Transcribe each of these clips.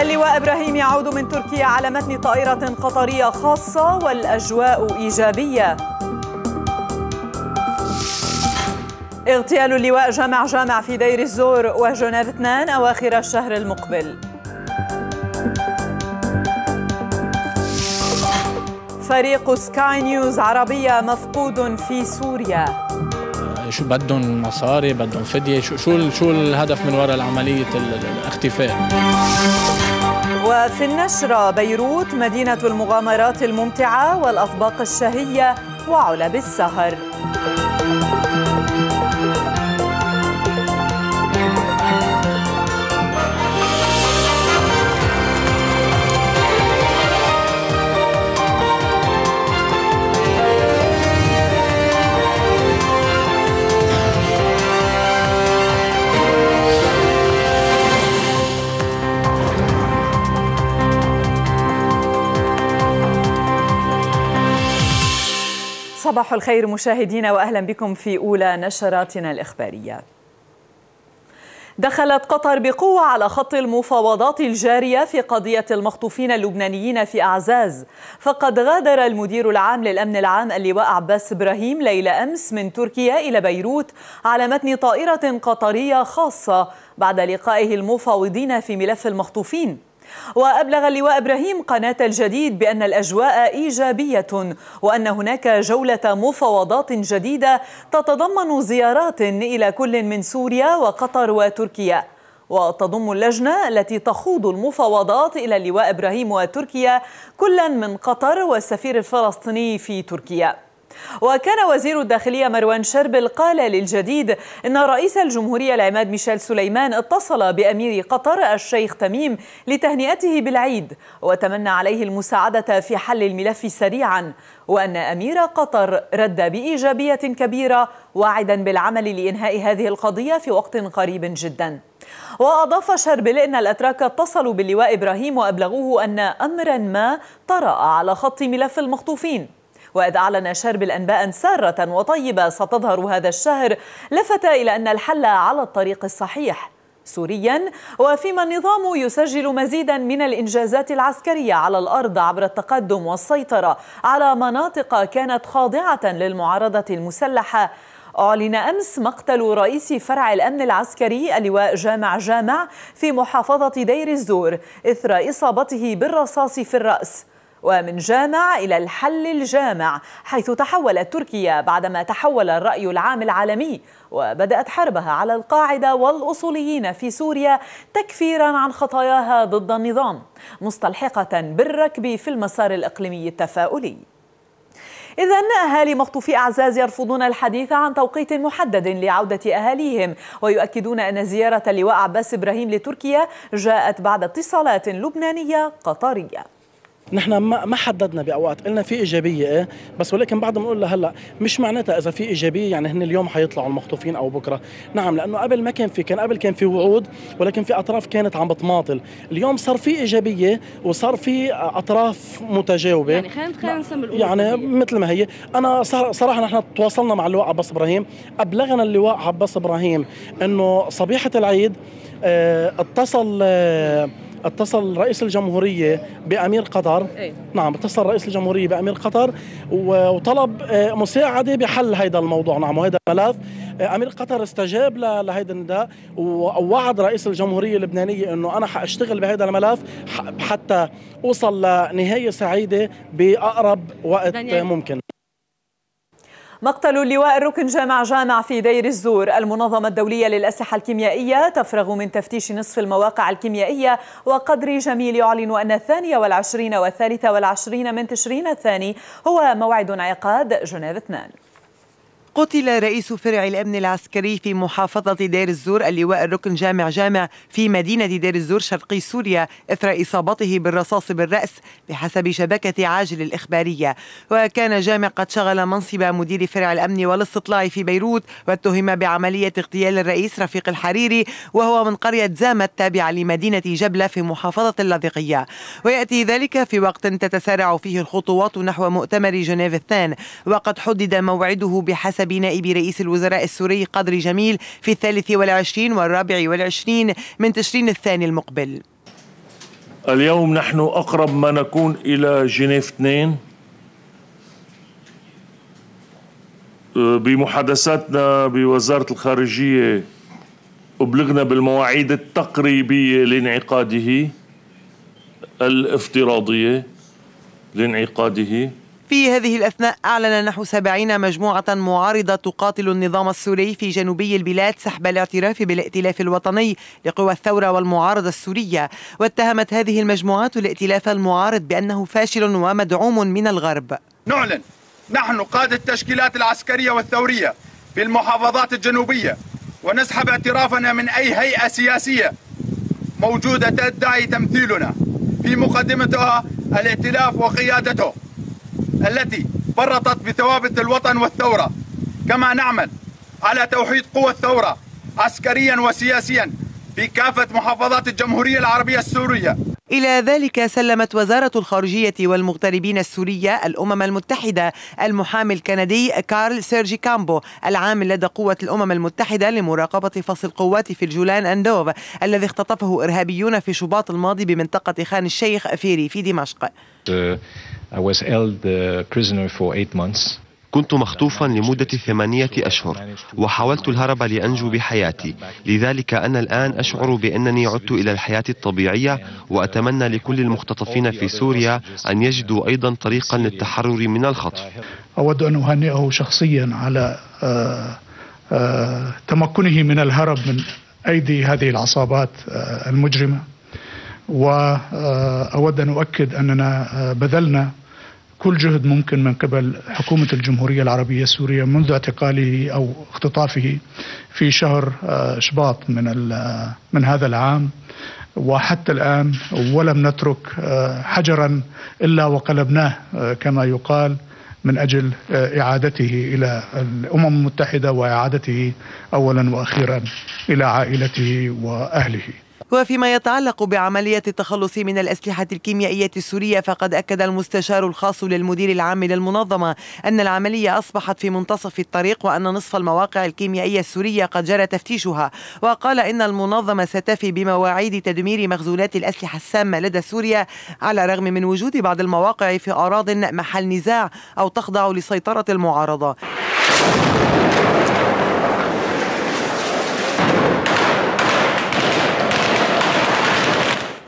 اللواء ابراهيم يعود من تركيا على متن طائرة قطرية خاصة والأجواء إيجابية اغتيال اللواء جامع جامع في دير الزور وجنيف اثنان أواخر الشهر المقبل فريق سكاي نيوز عربية مفقود في سوريا شو بدهم مصاري بدهم فديه شو شو شو الهدف من وراء عمليه الاختفاء وفي النشرة بيروت مدينة المغامرات الممتعة والأطباق الشهية وعلب السهر صباح الخير مشاهدينا واهلا بكم في اولى نشراتنا الاخباريه. دخلت قطر بقوة على خط المفاوضات الجارية في قضية المخطوفين اللبنانيين في أعزاز فقد غادر المدير العام للأمن العام اللواء عباس إبراهيم ليلة أمس من تركيا إلى بيروت على متن طائرة قطرية خاصة بعد لقائه المفاوضين في ملف المخطوفين وأبلغ اللواء إبراهيم قناة الجديد بأن الأجواء إيجابية وأن هناك جولة مفاوضات جديدة تتضمن زيارات إلى كل من سوريا وقطر وتركيا وتضم اللجنة التي تخوض المفاوضات إلى اللواء إبراهيم وتركيا كلا من قطر والسفير الفلسطيني في تركيا وكان وزير الداخلية مروان شربل قال للجديد إن رئيس الجمهورية العماد ميشيل سليمان اتصل بأمير قطر الشيخ تميم لتهنئته بالعيد وتمنى عليه المساعدة في حل الملف سريعا وأن أمير قطر رد بإيجابية كبيرة واعدا بالعمل لإنهاء هذه القضية في وقت قريب جدا وأضاف شربل أن الأتراك اتصلوا باللواء إبراهيم وأبلغوه أن أمرا ما طرأ على خط ملف المخطوفين وإذ أعلن شرب أنباء سارة وطيبة ستظهر هذا الشهر لفت إلى أن الحل على الطريق الصحيح سوريا وفيما النظام يسجل مزيدا من الانجازات العسكريه على الارض عبر التقدم والسيطره على مناطق كانت خاضعه للمعارضه المسلحه أعلن أمس مقتل رئيس فرع الأمن العسكري اللواء جامع جامع في محافظة دير الزور إثر إصابته بالرصاص في الرأس ومن جامع إلى الحل الجامع حيث تحولت تركيا بعدما تحول الرأي العام العالمي وبدأت حربها على القاعدة والأصوليين في سوريا تكفيرا عن خطاياها ضد النظام مستلحقة بالركب في المسار الإقليمي التفاؤلي إذا أهالي مخطوفي أعزاز يرفضون الحديث عن توقيت محدد لعودة أهاليهم ويؤكدون أن زيارة اللواء عباس إبراهيم لتركيا جاءت بعد اتصالات لبنانية قطرية نحن ما ما حددنا باوقات قلنا في ايجابيه ايه بس ولكن بعد ما نقول لهلا مش معناتها اذا في ايجابيه يعني هن اليوم حيطلعوا المخطوفين او بكره نعم لانه قبل ما كان في كان قبل كان في وعود ولكن في اطراف كانت عم بتماطل اليوم صار في ايجابيه وصار في اطراف متجاوبه يعني خلينا خلينا نعم. نسمي الامور يعني مثل ما هي انا صراحه نحن تواصلنا مع اللواء عباس ابراهيم ابلغنا اللواء عباس ابراهيم انه صبيحه العيد اه اتصل اه اتصل رئيس الجمهورية بأمير قطر أي. نعم اتصل رئيس الجمهورية بأمير قطر وطلب آه، مساعدة بحل هذا الموضوع نعم وهذا الملف آه، أمير قطر استجاب لهذا النداء ووعد رئيس الجمهورية اللبنانية أنه أنا حأشتغل بهذا الملف حتى أوصل لنهاية سعيدة بأقرب وقت ممكن مقتل اللواء الركن جامع جامع في دير الزور المنظمة الدولية للأسلحة الكيميائية تفرغ من تفتيش نصف المواقع الكيميائية وقدر جميل يعلن أن الثانية والعشرين والثالثة والعشرين من تشرين الثاني هو موعد انعقاد جنيف اثنان قتل رئيس فرع الأمن العسكري في محافظة دير الزور اللواء الركن جامع جامع في مدينة دير الزور شرقي سوريا إثر إصابته بالرصاص بالرأس بحسب شبكة عاجل الإخبارية وكان جامع قد شغل منصب مدير فرع الأمن والاستطلاع في بيروت واتهم بعملية اغتيال الرئيس رفيق الحريري وهو من قرية زامت تابعة لمدينة جبلة في محافظة اللاذقية ويأتي ذلك في وقت تتسارع فيه الخطوات نحو مؤتمر جنيف الثان وقد حدد موعده بحسب بنائب رئيس الوزراء السوري قدري جميل في الثالث والعشرين والرابع والعشرين من تشرين الثاني المقبل اليوم نحن أقرب ما نكون إلى جنيف 2 أه، بمحادثاتنا بوزارة الخارجية أبلغنا بالمواعيد التقريبية لانعقاده الافتراضية لانعقاده في هذه الأثناء أعلن نحو سبعين مجموعة معارضة تقاتل النظام السوري في جنوبي البلاد سحب الاعتراف بالائتلاف الوطني لقوى الثورة والمعارضة السورية واتهمت هذه المجموعات الائتلاف المعارض بأنه فاشل ومدعوم من الغرب نعلن نحن قادة التشكيلات العسكرية والثورية في المحافظات الجنوبية ونسحب اعترافنا من أي هيئة سياسية موجودة تدعي تمثيلنا في مقدمتها الائتلاف وقيادته التي فرطت بثوابت الوطن والثورة كما نعمل على توحيد قوى الثورة عسكريا وسياسيا في كافة محافظات الجمهورية العربية السورية إلى ذلك سلمت وزارة الخارجية والمغتربين السورية الأمم المتحدة المحامي الكندي كارل سيرجي كامبو العامل لدى قوة الأمم المتحدة لمراقبة فصل القوات في الجولان أندوف الذي اختطفه إرهابيون في شباط الماضي بمنطقة خان الشيخ في ريف دمشق أه، Uh, كنت مخطوفا لمدة ثمانية أشهر وحاولت الهرب لأنجو بحياتي لذلك أنا الآن أشعر بأنني عدت إلى الحياة الطبيعية وأتمنى لكل المختطفين في سوريا أن يجدوا أيضا طريقا للتحرر من الخطف أود أن أهنئه شخصيا على آه، آه، تمكنه من الهرب من أيدي هذه العصابات آه، المجرمة وأود أن أؤكد أننا بذلنا كل جهد ممكن من قبل حكومة الجمهورية العربية السورية منذ اعتقاله أو اختطافه في شهر آه، شباط من, آه، من هذا العام وحتى الآن ولم نترك آه، حجرا إلا وقلبناه كما يقال من أجل إعادته إلى الأمم المتحدة وإعادته أولا وأخيرا إلى عائلته وأهله وفيما يتعلق بعملية التخلص من الأسلحة الكيميائية السورية فقد أكد المستشار الخاص للمدير العام للمنظمة أن العملية أصبحت في منتصف الطريق وأن نصف المواقع الكيميائية السورية قد جرى تفتيشها وقال إن المنظمة ستفي بمواعيد تدمير مخزونات الأسلحة السامة لدى سوريا على الرغم من وجود بعض المواقع في أراض محل نزاع أو تخضع لسيطرة المعارضة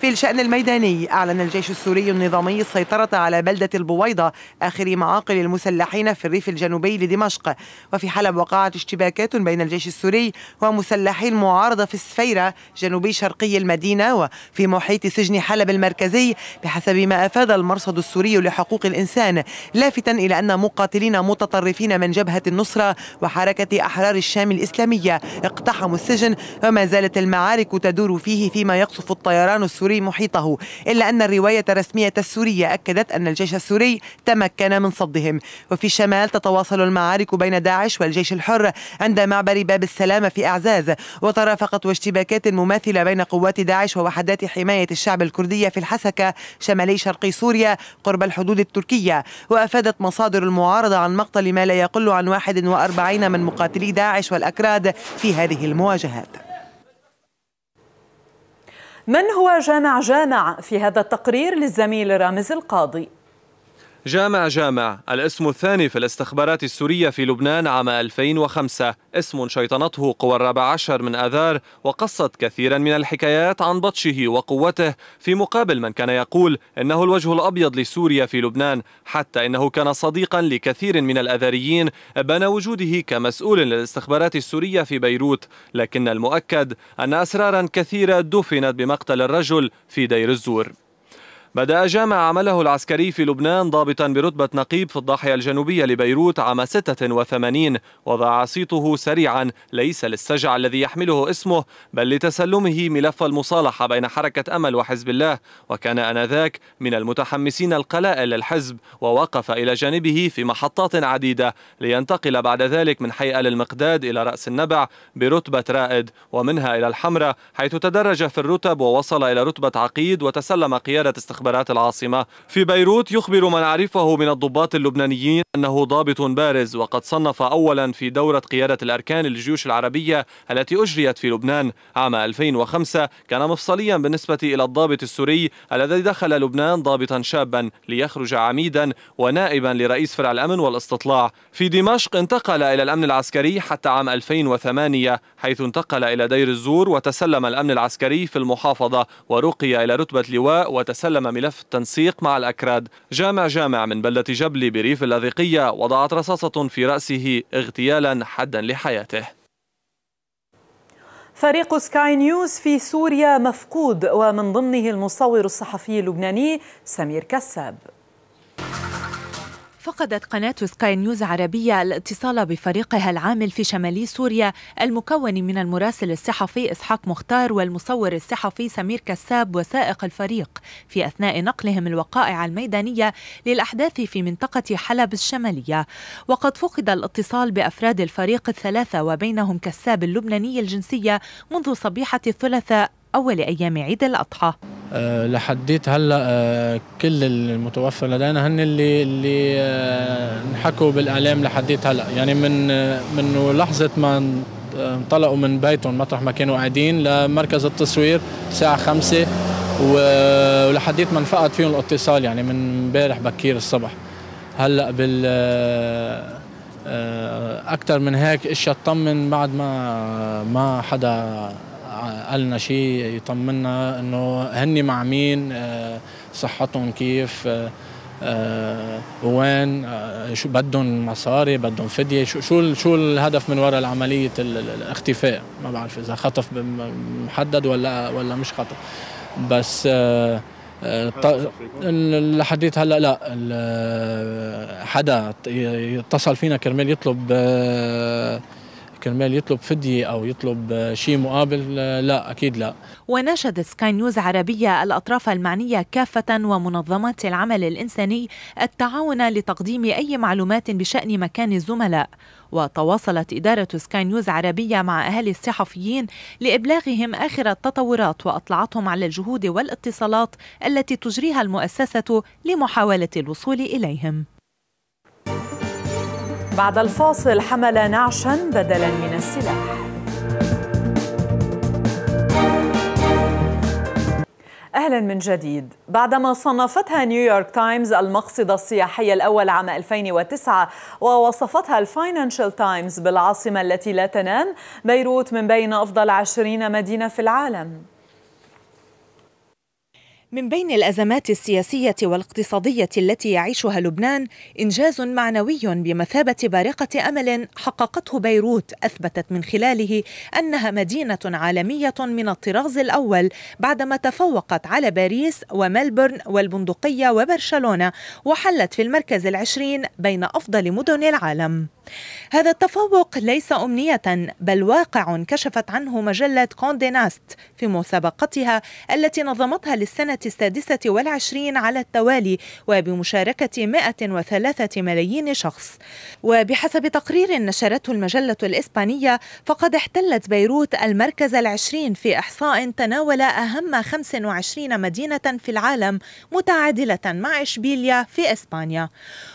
في الشأن الميداني أعلن الجيش السوري النظامي السيطرة على بلدة البويضة آخر معاقل المسلحين في الريف الجنوبي لدمشق وفي حلب وقعت اشتباكات بين الجيش السوري ومسلحي المعارضة في السفيرة جنوبي شرقي المدينة وفي محيط سجن حلب المركزي بحسب ما أفاد المرصد السوري لحقوق الإنسان لافتا إلى أن مقاتلين متطرفين من جبهة النصرة وحركة أحرار الشام الإسلامية اقتحموا السجن وما زالت المعارك تدور فيه فيما يقصف الطيران السوري السوري محيطه إلا أن الرواية الرسمية السورية أكدت أن الجيش السوري تمكن من صدهم وفي الشمال تتواصل المعارك بين داعش والجيش الحر عند معبر باب السلام في أعزاز وترافقت واشتباكات مماثلة بين قوات داعش ووحدات حماية الشعب الكردية في الحسكة شمالي شرقي سوريا قرب الحدود التركية وأفادت مصادر المعارضة عن مقتل ما لا يقل عن 41 من مقاتلي داعش والأكراد في هذه المواجهات من هو جامع جامع في هذا التقرير للزميل رامز القاضي جامع جامع الاسم الثاني في الاستخبارات السورية في لبنان عام 2005 اسم شيطنته قوى الرابع عشر من آذار وقصت كثيرا من الحكايات عن بطشه وقوته في مقابل من كان يقول إنه الوجه الأبيض لسوريا في لبنان حتى إنه كان صديقا لكثير من الأذاريين بان وجوده كمسؤول للاستخبارات السورية في بيروت لكن المؤكد أن أسرارا كثيرة دفنت بمقتل الرجل في دير الزور بدأ جامع عمله العسكري في لبنان ضابطا برتبة نقيب في الضاحية الجنوبية لبيروت عام 86 وضاع صيته سريعا ليس للسجع الذي يحمله اسمه بل لتسلمه ملف المصالحة بين حركة أمل وحزب الله وكان آنذاك من المتحمسين القلائل للحزب ووقف إلى جانبه في محطات عديدة لينتقل بعد ذلك من حي آل المقداد إلى رأس النبع برتبة رائد ومنها إلى الحمرة حيث تدرج في الرتب ووصل إلى رتبة عقيد وتسلم قيادة استخبارات استخبارات العاصمة في بيروت يخبر من عرفه من الضباط اللبنانيين أنه ضابط بارز وقد صنف أولا في دورة قيادة الأركان للجيوش العربية التي أجريت في لبنان عام 2005 كان مفصليا بالنسبة إلى الضابط السوري الذي دخل لبنان ضابطا شابا ليخرج عميدا ونائبا لرئيس فرع الأمن والاستطلاع في دمشق انتقل إلى الأمن العسكري حتى عام 2008 حيث انتقل إلى دير الزور وتسلم الأمن العسكري في المحافظة ورقي إلى رتبة لواء وتسلم ملف التنسيق مع الأكراد جامع جامع من بلدة جبلي بريف اللاذقية وضعت رصاصة في رأسه اغتيالا حدا لحياته فريق سكاي نيوز في سوريا مفقود ومن ضمنه المصور الصحفي اللبناني سمير كساب فقدت قناة سكاي نيوز عربية الاتصال بفريقها العامل في شمالي سوريا المكون من المراسل الصحفي إسحاق مختار والمصور الصحفي سمير كساب وسائق الفريق في أثناء نقلهم الوقائع الميدانية للأحداث في منطقة حلب الشمالية وقد فقد الاتصال بأفراد الفريق الثلاثة وبينهم كساب اللبناني الجنسية منذ صبيحة الثلاثاء أول أيام عيد الأضحى أه لحديت هلا أه كل المتوفى لدينا هن اللي اللي آه، انحكوا أه بالاعلام لحديت هلا يعني من آه، من لحظه ما انطلقوا من بيتهم مطرح ما كانوا قاعدين لمركز التصوير الساعه 5 ولحديت ما انفقد فيهم الاتصال يعني من امبارح بكير الصبح هلا بال آه، اكثر من هيك اشياء تطمن بعد ما ما حدا قالنا شيء يطمنا انه هني مع مين آه، صحتهم كيف آه، آه، وين شو بدهم مصاري بدهم فديه شو شو شو الهدف من وراء عمليه الاختفاء ما بعرف اذا خطف محدد ولا ولا مش خطف بس لحديت هلا لا حدا يتصل فينا كرمال يطلب كرمال يطلب فدية أو يطلب آه، شيء مقابل آه، لا أكيد لا وناشدت سكاي نيوز عربية الأطراف المعنية كافة ومنظمات العمل الإنساني التعاون لتقديم أي معلومات بشأن مكان الزملاء وتواصلت إدارة سكاي نيوز عربية مع أهل الصحفيين لإبلاغهم آخر التطورات وأطلعتهم على الجهود والاتصالات التي تجريها المؤسسة لمحاولة الوصول إليهم بعد الفاصل حمل نعشا بدلا من السلاح اهلا من جديد بعدما صنفتها نيويورك تايمز المقصد السياحي الاول عام 2009 ووصفتها الفاينانشال تايمز بالعاصمه التي لا تنام بيروت من بين افضل 20 مدينه في العالم من بين الازمات السياسيه والاقتصاديه التي يعيشها لبنان انجاز معنوي بمثابه بارقه امل حققته بيروت اثبتت من خلاله انها مدينه عالميه من الطراز الاول بعدما تفوقت على باريس وملبورن والبندقيه وبرشلونه وحلت في المركز العشرين بين افضل مدن العالم هذا التفوق ليس أمنية بل واقع كشفت عنه مجلة كونديناست ناست في مسابقتها التي نظمتها للسنة السادسة والعشرين على التوالي وبمشاركة 103 ملايين شخص وبحسب تقرير نشرته المجلة الإسبانية فقد احتلت بيروت المركز العشرين في إحصاء تناول أهم 25 مدينة في العالم متعادلة مع إشبيليا في إسبانيا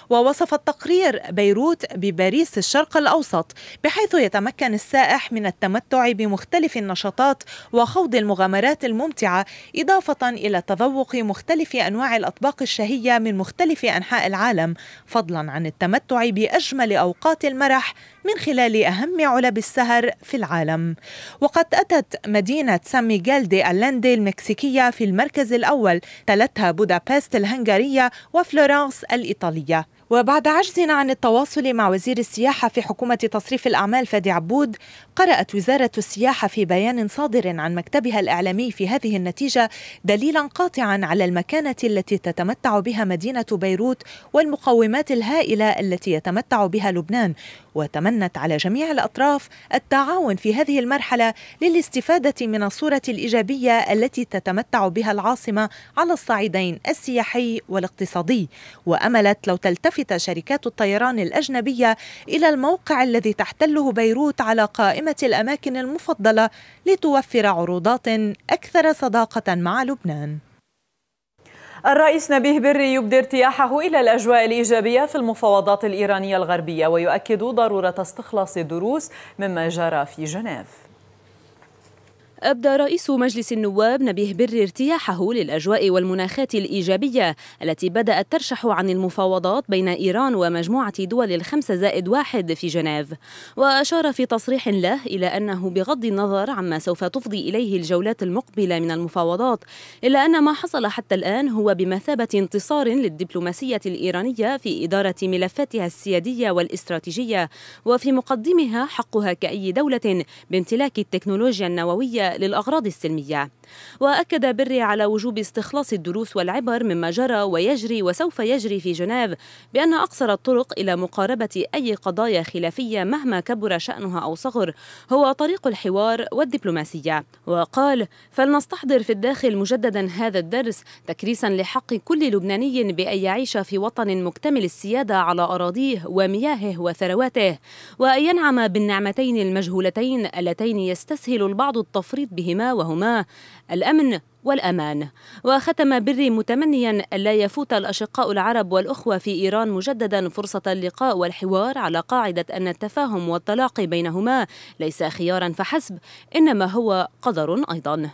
ووصف التقرير بيروت بباريس باريس الشرق الأوسط بحيث يتمكن السائح من التمتع بمختلف النشاطات وخوض المغامرات الممتعة إضافة إلى تذوق مختلف أنواع الأطباق الشهية من مختلف أنحاء العالم فضلا عن التمتع بأجمل أوقات المرح من خلال أهم علب السهر في العالم وقد أتت مدينة سان ميغيل دي ألاندي المكسيكية في المركز الأول تلتها بودابست الهنغارية وفلورنس الإيطالية وبعد عجزنا عن التواصل مع وزير السياحة في حكومة تصريف الأعمال فادي عبود قرأت وزارة السياحة في بيان صادر عن مكتبها الإعلامي في هذه النتيجة دليلا قاطعا على المكانة التي تتمتع بها مدينة بيروت والمقومات الهائلة التي يتمتع بها لبنان وتمنت على جميع الأطراف التعاون في هذه المرحلة للاستفادة من الصورة الإيجابية التي تتمتع بها العاصمة على الصعيدين السياحي والاقتصادي وأملت لو تلتفت شركات الطيران الأجنبية إلى الموقع الذي تحتله بيروت على قائمة الأماكن المفضلة لتوفر عروضات أكثر صداقة مع لبنان الرئيس نبيه بري يبدي ارتياحه إلى الأجواء الإيجابية في المفاوضات الإيرانية الغربية ويؤكد ضرورة استخلاص الدروس مما جرى في جنيف أبدى رئيس مجلس النواب نبيه بري ارتياحه للأجواء والمناخات الإيجابية التي بدأت ترشح عن المفاوضات بين إيران ومجموعة دول الخمسة زائد واحد في جنيف وأشار في تصريح له إلى أنه بغض النظر عما سوف تفضي إليه الجولات المقبلة من المفاوضات إلا أن ما حصل حتى الآن هو بمثابة انتصار للدبلوماسية الإيرانية في إدارة ملفاتها السيادية والاستراتيجية وفي مقدمها حقها كأي دولة بامتلاك التكنولوجيا النووية للأغراض السلمية وأكد بري على وجوب استخلاص الدروس والعبر مما جرى ويجري وسوف يجري في جنيف بأن أقصر الطرق إلى مقاربة أي قضايا خلافية مهما كبر شأنها أو صغر هو طريق الحوار والدبلوماسية وقال فلنستحضر في الداخل مجددا هذا الدرس تكريسا لحق كل لبناني بأن يعيش في وطن مكتمل السيادة على أراضيه ومياهه وثرواته وأن ينعم بالنعمتين المجهولتين اللتين يستسهل البعض التفريط المريض بهما وهما الأمن والأمان وختم بري متمنيا لا يفوت الأشقاء العرب والأخوة في إيران مجددا فرصة اللقاء والحوار على قاعدة أن التفاهم والتلاقي بينهما ليس خيارا فحسب إنما هو قدر أيضا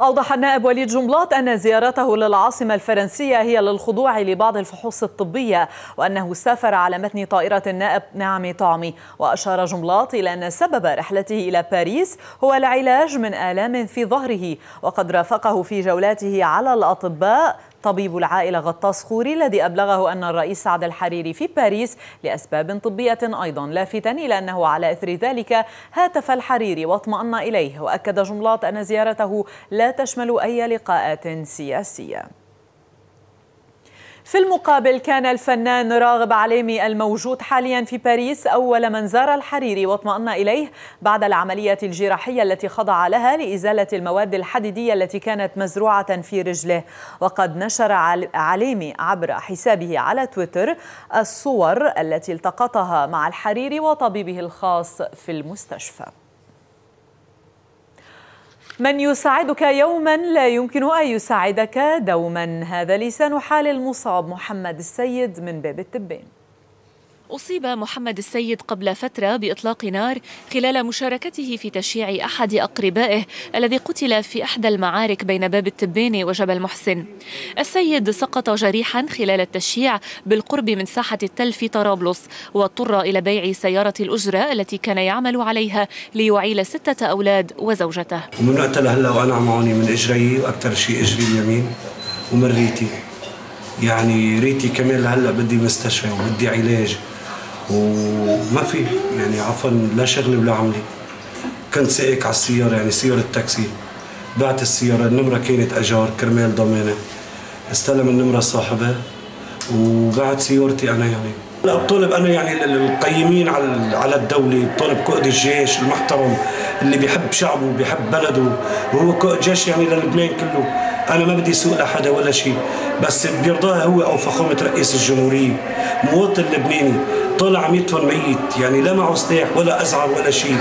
أوضح النائب وليد جملات أن زيارته للعاصمة الفرنسية هي للخضوع لبعض الفحوص الطبية وأنه سافر على متن طائرة النائب نعمي طعمي وأشار جملات إلى أن سبب رحلته إلى باريس هو العلاج من آلام في ظهره وقد رافقه في جولاته على الأطباء طبيب العائلة غطاس خوري الذي أبلغه أن الرئيس سعد الحريري في باريس لأسباب طبية أيضا لافتا إلى أنه على إثر ذلك هاتف الحريري واطمأن إليه وأكد جملات أن زيارته لا تشمل أي لقاءات سياسية في المقابل كان الفنان راغب عليمي الموجود حاليا في باريس أول من زار الحريري واطمأن إليه بعد العملية الجراحية التي خضع لها لإزالة المواد الحديدية التي كانت مزروعة في رجله وقد نشر عليمي عبر حسابه على تويتر الصور التي التقطها مع الحريري وطبيبه الخاص في المستشفى من يساعدك يوما لا يمكن أن يساعدك دوما هذا لسان حال المصاب محمد السيد من باب التبين أصيب محمد السيد قبل فترة بإطلاق نار خلال مشاركته في تشييع أحد أقربائه الذي قتل في إحدى المعارك بين باب التباني وجبل محسن السيد سقط جريحا خلال التشييع بالقرب من ساحة التل في طرابلس واضطر إلى بيع سيارة الأجرة التي كان يعمل عليها ليعيل ستة أولاد وزوجته ومن وقتها لهلا وأنا عم عوني من إجري وأكثر شيء إجري اليمين ومن ريتي يعني ريتي كمان هلا بدي مستشفى وبدي علاج وما في يعني عفوا لا شغله ولا عمله كنت سائق على السيارة يعني سيارة تاكسي بعت السيارة النمرة كانت أجار كرمال ضمانة استلم النمرة صاحبها وبعت سيارتي أنا يعني لا بطلب انا يعني القيمين على على الدوله بطلب قائد الجيش المحترم اللي بيحب شعبه وبيحب بلده وهو قائد جيش يعني للبنان كله انا ما بدي سوء لحدا ولا شيء بس بيرضاه هو او فخامه رئيس الجمهوريه مواطن لبناني طلع 100 ميت يعني لا معه سلاح ولا أزعر ولا شيء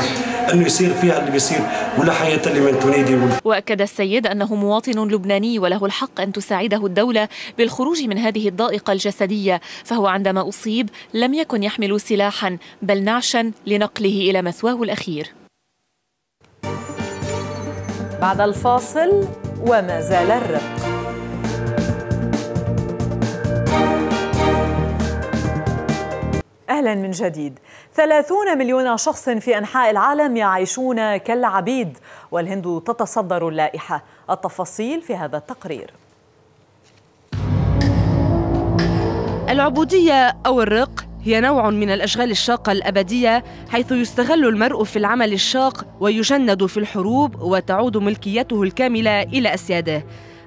أنه يصير فيها اللي بيصير ولا حياة لمن تنادي وأكد السيد أنه مواطن لبناني وله الحق أن تساعده الدولة بالخروج من هذه الضائقة الجسدية فهو عندما أصيب لم يكن يحمل سلاحا بل نعشا لنقله إلى مثواه الأخير بعد الفاصل وما زال الرق أهلا من جديد 30 مليون شخص في أنحاء العالم يعيشون كالعبيد والهند تتصدر اللائحة التفاصيل في هذا التقرير العبودية أو الرق هي نوع من الأشغال الشاقة الأبدية حيث يستغل المرء في العمل الشاق ويجند في الحروب وتعود ملكيته الكاملة إلى أسياده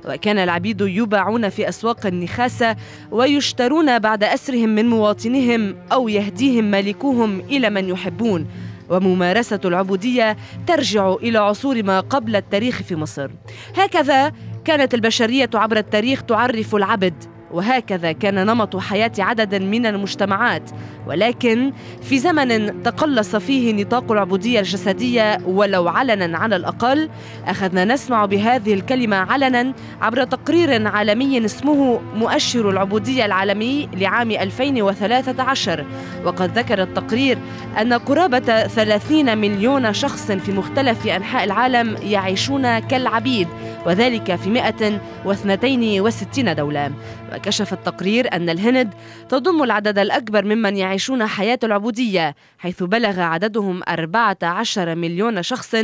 وكان العبيد يباعون في أسواق النخاسة ويشترون بعد أسرهم من مواطنهم أو يهديهم مالكوهم إلى من يحبون وممارسة العبودية ترجع إلى عصور ما قبل التاريخ في مصر هكذا كانت البشرية عبر التاريخ تعرف العبد وهكذا كان نمط حياة عدد من المجتمعات ولكن في زمن تقلص فيه نطاق العبودية الجسدية ولو علنا على الأقل أخذنا نسمع بهذه الكلمة علنا عبر تقرير عالمي اسمه مؤشر العبودية العالمي لعام 2013 وقد ذكر التقرير أن قرابة 30 مليون شخص في مختلف أنحاء العالم يعيشون كالعبيد وذلك في 162 دولة وكشف التقرير أن الهند تضم العدد الأكبر ممن يعيشون حياة العبودية حيث بلغ عددهم 14 مليون شخص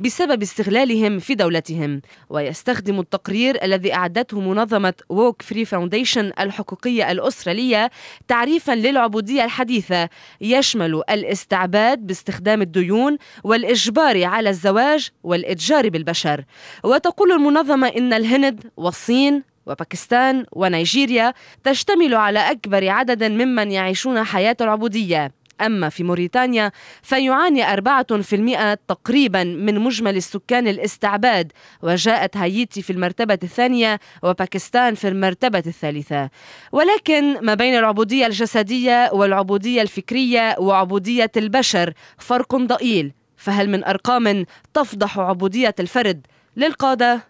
بسبب استغلالهم في دولتهم ويستخدم التقرير الذي أعدته منظمة ووك فري فاونديشن الحقوقية الأسترالية تعريفا للعبودية الحديثة يشمل الاستعباد باستخدام الديون والإجبار على الزواج والإتجار بالبشر وتقول المنظمة إن الهند والصين وباكستان ونيجيريا تشتمل على أكبر عدد ممن يعيشون حياة العبودية أما في موريتانيا فيعاني 4% تقريبا من مجمل السكان الاستعباد وجاءت هايتي في المرتبة الثانية وباكستان في المرتبة الثالثة ولكن ما بين العبودية الجسدية والعبودية الفكرية وعبودية البشر فرق ضئيل فهل من أرقام تفضح عبودية الفرد للقادة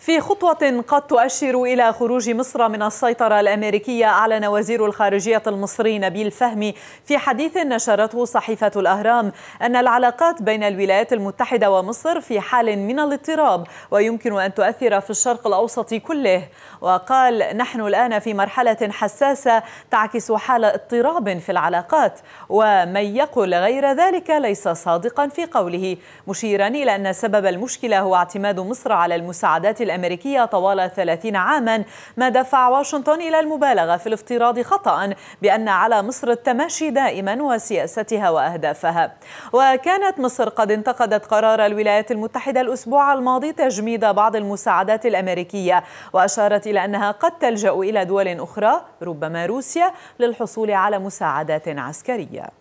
في خطوة قد تؤشر إلى خروج مصر من السيطرة الأمريكية أعلن وزير الخارجية المصري نبيل فهمي في حديث نشرته صحيفة الأهرام أن العلاقات بين الولايات المتحدة ومصر في حال من الاضطراب ويمكن أن تؤثر في الشرق الأوسط كله وقال نحن الآن في مرحلة حساسة تعكس حال اضطراب في العلاقات ومن يقل غير ذلك ليس صادقا في قوله مشيرا إلى أن سبب المشكلة هو اعتماد مصر على المساعدات الأمريكية طوال 30 عاما ما دفع واشنطن إلى المبالغة في الافتراض خطأ بأن على مصر التماشي دائما وسياستها وأهدافها وكانت مصر قد انتقدت قرار الولايات المتحدة الأسبوع الماضي تجميد بعض المساعدات الأمريكية وأشارت إلى أنها قد تلجأ إلى دول أخرى ربما روسيا للحصول على مساعدات عسكريه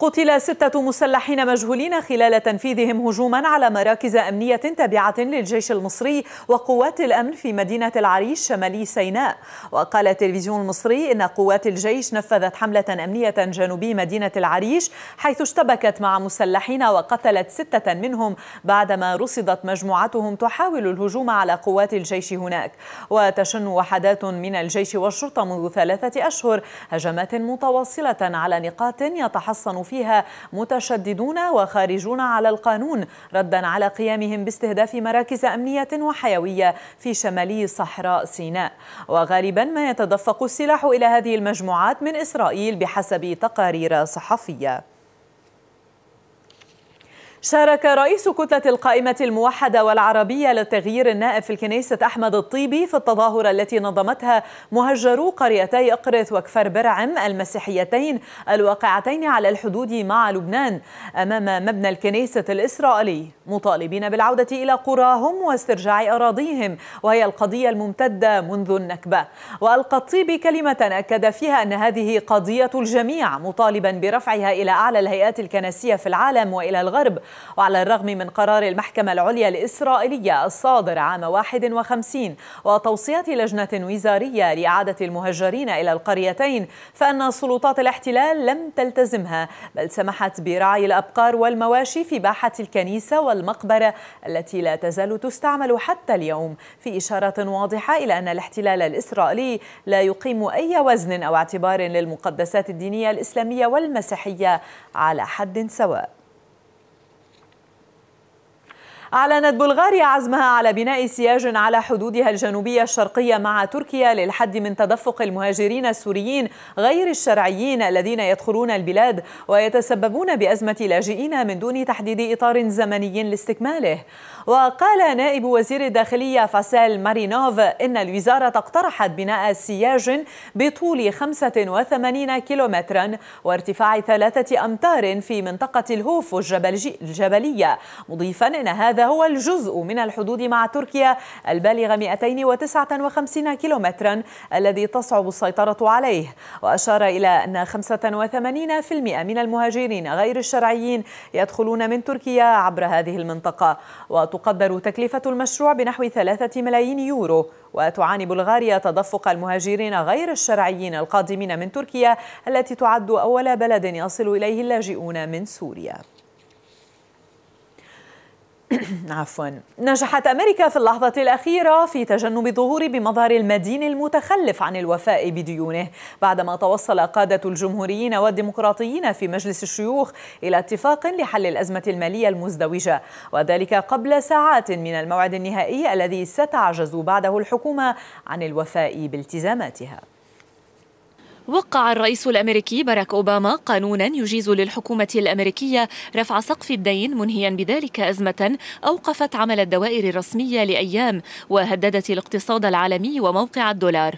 قتل ستة مسلحين مجهولين خلال تنفيذهم هجوما على مراكز أمنية تابعة للجيش المصري وقوات الأمن في مدينة العريش شمالي سيناء وقال التلفزيون المصري إن قوات الجيش نفذت حملة أمنية جنوبي مدينة العريش حيث اشتبكت مع مسلحين وقتلت ستة منهم بعدما رصدت مجموعتهم تحاول الهجوم على قوات الجيش هناك وتشن وحدات من الجيش والشرطة منذ ثلاثة أشهر هجمات متواصلة على نقاط يتحصن فيها متشددون وخارجون على القانون ردا على قيامهم باستهداف مراكز أمنية وحيوية في شمالي صحراء سيناء وغالبا ما يتدفق السلاح إلى هذه المجموعات من إسرائيل بحسب تقارير صحفية شارك رئيس كتلة القائمة الموحدة والعربية للتغيير النائب في الكنيسة أحمد الطيبي في التظاهرة التي نظمتها مهجرو قريتي إقرث وكفر برعم المسيحيتين الواقعتين على الحدود مع لبنان أمام مبنى الكنيسة الإسرائيلي مطالبين بالعودة إلى قراهم واسترجاع أراضيهم وهي القضية الممتدة منذ النكبة وألقى الطيبي كلمة أكد فيها أن هذه قضية الجميع مطالبا برفعها إلى أعلى الهيئات الكنسية في العالم وإلى الغرب وعلى الرغم من قرار المحكمة العليا الإسرائيلية الصادر عام 51 وتوصيات لجنة وزارية لإعادة المهجرين إلى القريتين فأن سلطات الاحتلال لم تلتزمها بل سمحت برعي الأبقار والمواشي في باحة الكنيسة والمقبرة التي لا تزال تستعمل حتى اليوم في إشارة واضحة إلى أن الاحتلال الإسرائيلي لا يقيم أي وزن أو اعتبار للمقدسات الدينية الإسلامية والمسيحية على حد سواء أعلنت بلغاريا عزمها على بناء سياج على حدودها الجنوبية الشرقية مع تركيا للحد من تدفق المهاجرين السوريين غير الشرعيين الذين يدخلون البلاد ويتسببون بأزمة لاجئين من دون تحديد إطار زمني لاستكماله وقال نائب وزير الداخلية فاسيل مارينوف إن الوزارة اقترحت بناء سياج بطول 85 كيلومترا وارتفاع ثلاثة أمتار في منطقة الهوف الجبلية مضيفا أن هذا هذا هو الجزء من الحدود مع تركيا البالغة 259 كيلومترا الذي تصعب السيطرة عليه وأشار إلى أن 85% من المهاجرين غير الشرعيين يدخلون من تركيا عبر هذه المنطقة وتقدر تكلفة المشروع بنحو 3 ملايين يورو وتعاني بلغاريا تدفق المهاجرين غير الشرعيين القادمين من تركيا التي تعد أول بلد يصل إليه اللاجئون من سوريا عفوا نجحت أمريكا في اللحظة الأخيرة في تجنب الظهور بمظهر المدين المتخلف عن الوفاء بديونه بعدما توصل قادة الجمهوريين والديمقراطيين في مجلس الشيوخ إلى اتفاق لحل الأزمة المالية المزدوجة وذلك قبل ساعات من الموعد النهائي الذي ستعجز بعده الحكومة عن الوفاء بالتزاماتها وقع الرئيس الامريكي باراك اوباما قانونا يجيز للحكومه الامريكيه رفع سقف الدين منهيا بذلك ازمه اوقفت عمل الدوائر الرسميه لايام وهددت الاقتصاد العالمي وموقع الدولار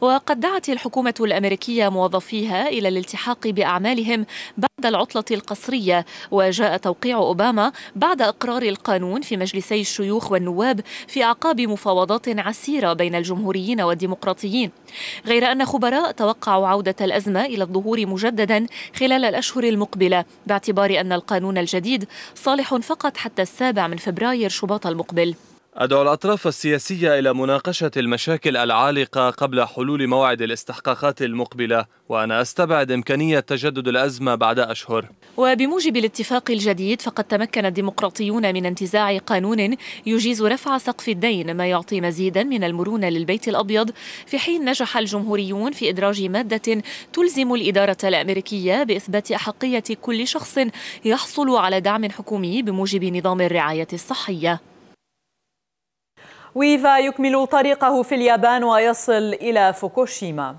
وقد دعت الحكومه الامريكيه موظفيها الى الالتحاق باعمالهم مدى العطلة القصرية وجاء توقيع أوباما بعد إقرار القانون في مجلسي الشيوخ والنواب في أعقاب مفاوضات عسيرة بين الجمهوريين والديمقراطيين غير أن خبراء توقعوا عودة الأزمة إلى الظهور مجددا خلال الأشهر المقبلة باعتبار أن القانون الجديد صالح فقط حتى السابع من فبراير شباط المقبل أدعو الأطراف السياسية إلى مناقشة المشاكل العالقة قبل حلول موعد الاستحقاقات المقبلة وأنا أستبعد إمكانية تجدد الأزمة بعد أشهر وبموجب الاتفاق الجديد فقد تمكن الديمقراطيون من انتزاع قانون يجيز رفع سقف الدين ما يعطي مزيدا من المرونة للبيت الأبيض في حين نجح الجمهوريون في إدراج مادة تلزم الإدارة الأمريكية بإثبات أحقية كل شخص يحصل على دعم حكومي بموجب نظام الرعاية الصحية ويفا يكمل طريقه في اليابان ويصل إلى فوكوشيما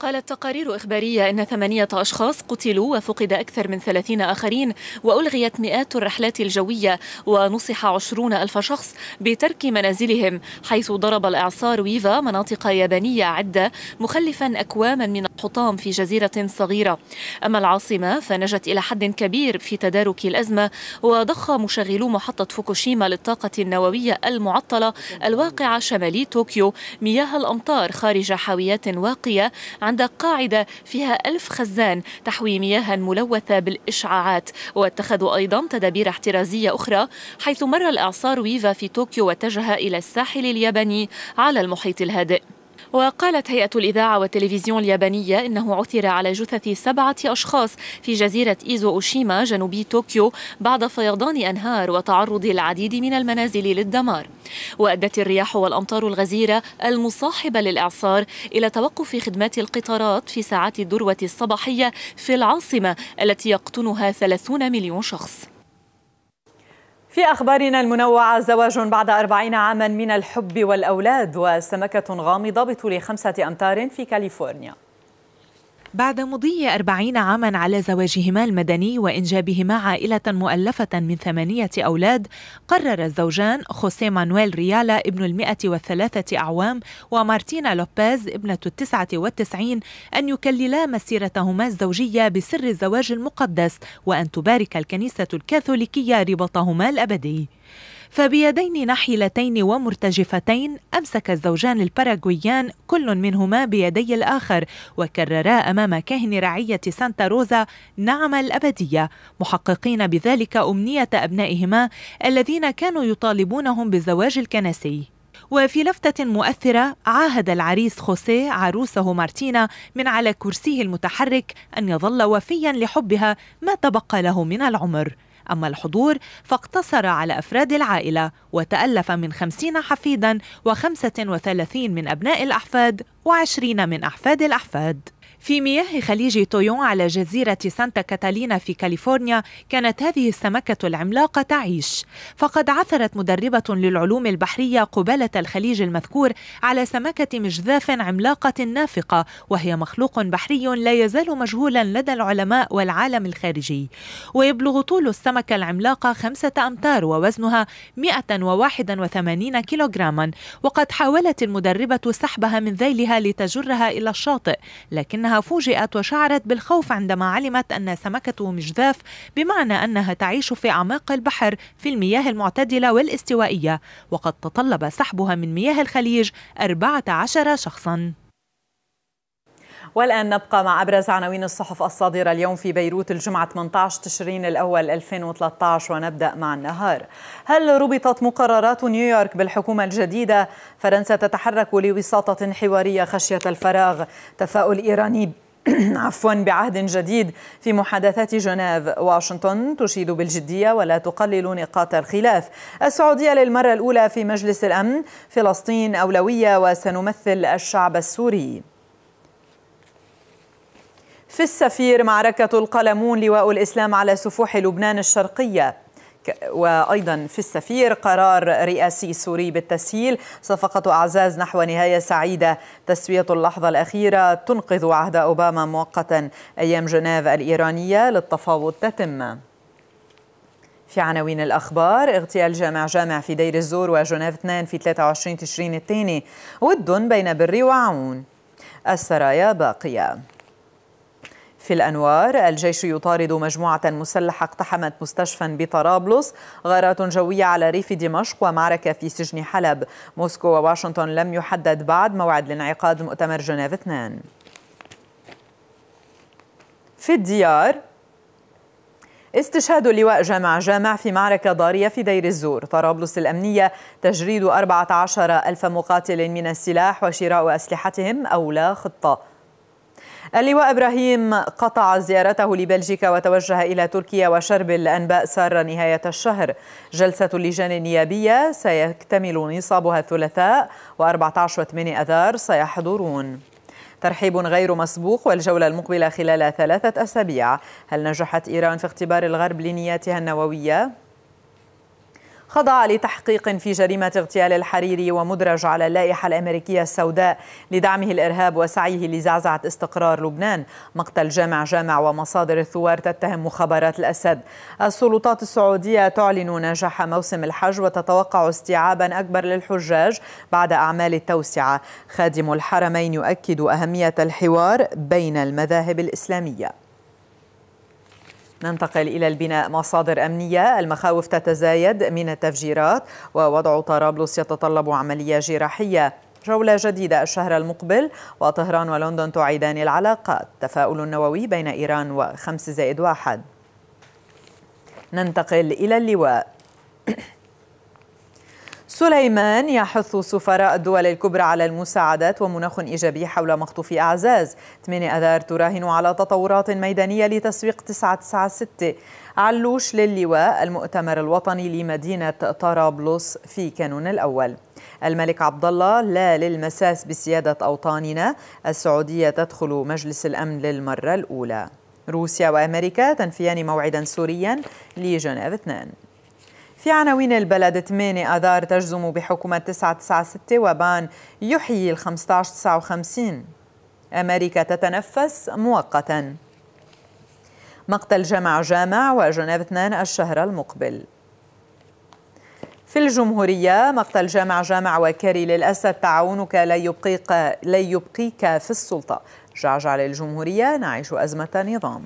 قالت تقارير إخبارية أن ثمانية أشخاص قتلوا وفقد أكثر من ثلاثين آخرين وألغيت مئات الرحلات الجوية ونصح عشرون ألف شخص بترك منازلهم حيث ضرب الإعصار ويفا مناطق يابانية عدة مخلفا أكواما من الحطام في جزيرة صغيرة أما العاصمة فنجت إلى حد كبير في تدارك الأزمة وضخ مشغلو محطة فوكوشيما للطاقة النووية المعطلة الواقعة شمالي طوكيو مياه الأمطار خارج حاويات واقية عند قاعدة فيها ألف خزان تحوي مياها ملوثة بالإشعاعات واتخذوا أيضا تدابير احترازية أخرى حيث مر الإعصار ويفا في طوكيو واتجه إلى الساحل الياباني على المحيط الهادئ وقالت هيئة الإذاعة والتلفزيون اليابانية إنه عثر على جثث سبعة أشخاص في جزيرة إيزو أوشيما جنوبي طوكيو بعد فيضان أنهار وتعرض العديد من المنازل للدمار وأدت الرياح والأمطار الغزيرة المصاحبة للإعصار إلى توقف خدمات القطارات في ساعات الذروة الصباحية في العاصمة التي يقطنها 30 مليون شخص في أخبارنا المنوعة زواج بعد أربعين عاما من الحب والأولاد وسمكة غامضة بطول خمسة أمتار في كاليفورنيا بعد مضي أربعين عاما على زواجهما المدني وإنجابهما عائلة مؤلفة من ثمانية أولاد قرر الزوجان خوسيه مانويل ريالا ابن المئة والثلاثة أعوام ومارتينا لوبيز ابنة التسعة والتسعين أن يكللا مسيرتهما الزوجية بسر الزواج المقدس وأن تبارك الكنيسة الكاثوليكية ربطهما الأبدي فبيدين نحيلتين ومرتجفتين أمسك الزوجان الباراغويان كل منهما بيدي الآخر وكررا أمام كاهن رعية سانتا روزا نعم الأبدية محققين بذلك أمنية أبنائهما الذين كانوا يطالبونهم بالزواج الكنسي وفي لفتة مؤثرة عاهد العريس خوسيه عروسه مارتينا من على كرسيه المتحرك أن يظل وفيا لحبها ما تبقى له من العمر أما الحضور فاقتصر على أفراد العائلة وتألف من 50 حفيدا و35 من أبناء الأحفاد و20 من أحفاد الأحفاد في مياه خليج تويون على جزيرة سانتا كاتالينا في كاليفورنيا كانت هذه السمكة العملاقة تعيش فقد عثرت مدربة للعلوم البحرية قبالة الخليج المذكور على سمكة مجذاف عملاقة نافقة وهي مخلوق بحري لا يزال مجهولا لدى العلماء والعالم الخارجي ويبلغ طول السمكة العملاقة خمسة أمتار ووزنها 181 كيلوغراما وقد حاولت المدربة سحبها من ذيلها لتجرها إلى الشاطئ لكنها فوجئت وشعرت بالخوف عندما علمت أن سمكة مجذاف بمعنى أنها تعيش في أعماق البحر في المياه المعتدلة والاستوائية وقد تطلب سحبها من مياه الخليج 14 شخصاً والآن نبقى مع أبرز عناوين الصحف الصادرة اليوم في بيروت الجمعة 18 تشرين الأول 2013 ونبدأ مع النهار هل ربطت مقررات نيويورك بالحكومة الجديدة؟ فرنسا تتحرك لوساطة حوارية خشية الفراغ تفاؤل إيراني عفوا بعهد جديد في محادثات جنيف واشنطن تشيد بالجدية ولا تقلل نقاط الخلاف السعودية للمرة الأولى في مجلس الأمن فلسطين أولوية وسنمثل الشعب السوري في السفير معركة القلمون لواء الإسلام على سفوح لبنان الشرقية وأيضا في السفير قرار رئاسي سوري بالتسهيل صفقة أعزاز نحو نهاية سعيدة تسوية اللحظة الأخيرة تنقذ عهد أوباما مؤقتا أيام جنيف الإيرانية للتفاوض تتم في عناوين الأخبار اغتيال جامع جامع في دير الزور وجنيف 2 في 23 تشرين الثاني ود بين بري وعون السرايا باقيه في الأنوار الجيش يطارد مجموعة مسلحة اقتحمت مستشفى بطرابلس غارات جوية على ريف دمشق ومعركة في سجن حلب موسكو وواشنطن لم يحدد بعد موعد لانعقاد مؤتمر جنيف 2 في الديار استشهاد لواء جامع جامع في معركة ضارية في دير الزور طرابلس الأمنية تجريد 14 ألف مقاتل من السلاح وشراء أسلحتهم أولى خطة اللواء إبراهيم قطع زيارته لبلجيكا وتوجه إلى تركيا وشرب الأنباء سار نهاية الشهر جلسة اللجان النيابية سيكتمل نصابها الثلاثاء و14 و8 أذار سيحضرون ترحيب غير مسبوق والجولة المقبلة خلال ثلاثة أسابيع هل نجحت إيران في اختبار الغرب لنياتها النووية؟ خضع لتحقيق في جريمة اغتيال الحريري ومدرج على اللائحة الأمريكية السوداء لدعمه الإرهاب وسعيه لزعزعة استقرار لبنان مقتل جامع جامع ومصادر الثوار تتهم مخابرات الأسد السلطات السعودية تعلن نجاح موسم الحج وتتوقع استيعابا أكبر للحجاج بعد أعمال التوسعة خادم الحرمين يؤكد أهمية الحوار بين المذاهب الإسلامية ننتقل إلى البناء مصادر أمنية المخاوف تتزايد من التفجيرات ووضع طرابلس يتطلب عملية جراحية جولة جديدة الشهر المقبل وطهران ولندن تعيدان العلاقات تفاؤل نووي بين إيران وخمس زائد واحد ننتقل إلى اللواء سليمان يحث سفراء الدول الكبرى على المساعدات ومناخ إيجابي حول مخطوف أعزاز 8 أذار تراهن على تطورات ميدانية لتسويق 996 علوش للواء المؤتمر الوطني لمدينة طرابلس في كانون الأول الملك عبد الله لا للمساس بسيادة أوطاننا السعودية تدخل مجلس الأمن للمرة الأولى روسيا وأمريكا تنفيان موعدا سوريا لجنيف 2 في عناوين البلد 8 آذار تجزم بحكومة 996 وبان يحيي ال 1559 أمريكا تتنفس مؤقتا مقتل جامع جامع وجنيف 2 الشهر المقبل في الجمهورية مقتل جامع جامع وكاري للأسد تعاونك لن يبقيك, لن يبقيك في السلطة جعجع للجمهورية نعيش أزمة نظام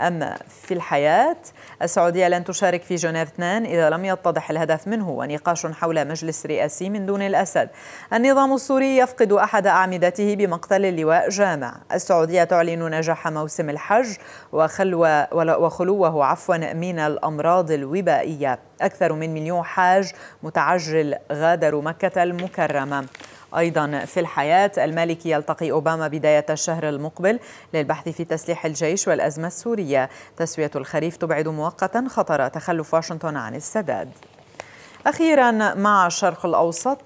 أما في الحياة السعودية لن تشارك في جنيف 2 إذا لم يتضح الهدف منه ونقاش حول مجلس رئاسي من دون الأسد النظام السوري يفقد أحد أعمدته بمقتل اللواء جامع السعودية تعلن نجاح موسم الحج وخلو وخلوه عفوا من الأمراض الوبائية أكثر من مليون حاج متعجل غادروا مكة المكرمة أيضا في الحياة المالكي يلتقي أوباما بداية الشهر المقبل للبحث في تسليح الجيش والأزمة السورية تسوية الخريف تبعد مؤقتا خطر تخلف واشنطن عن السداد أخيرا مع الشرق الأوسط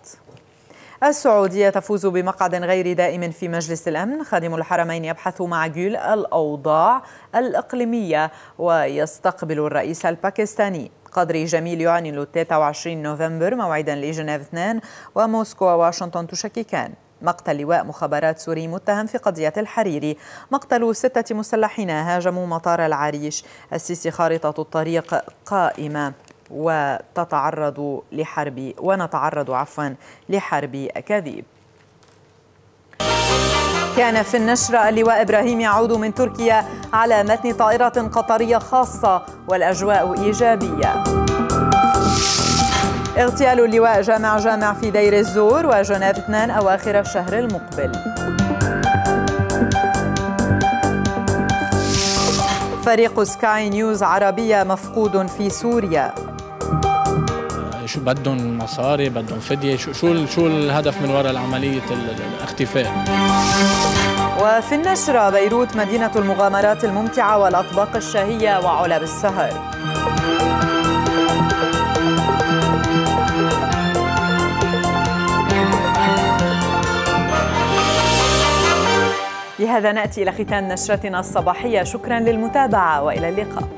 السعودية تفوز بمقعد غير دائم في مجلس الأمن خادم الحرمين يبحث مع جيل الأوضاع الإقليمية ويستقبل الرئيس الباكستاني قدري جميل يعني يعلن 23 نوفمبر موعدا لجنيف 2 وموسكو وواشنطن تشككان مقتل لواء مخابرات سوري متهم في قضية الحريري مقتل ستة مسلحين هاجموا مطار العريش السيسي خارطة الطريق قائمة وتتعرض لحرب ونتعرض عفوا لحرب أكاذيب كان في النشرة اللواء إبراهيم يعود من تركيا على متن طائرة قطرية خاصة والأجواء إيجابية اغتيال اللواء جامع جامع في دير الزور وجناب اثنان أواخر الشهر المقبل فريق سكاي نيوز عربية مفقود في سوريا شو بدهم مصاري بدهم فديه شو شو شو الهدف من وراء عمليه الاختفاء وفي النشرة بيروت مدينة المغامرات الممتعة والأطباق الشهية وعلب السهر بهذا نأتي إلى ختام نشرتنا الصباحية شكرا للمتابعة وإلى اللقاء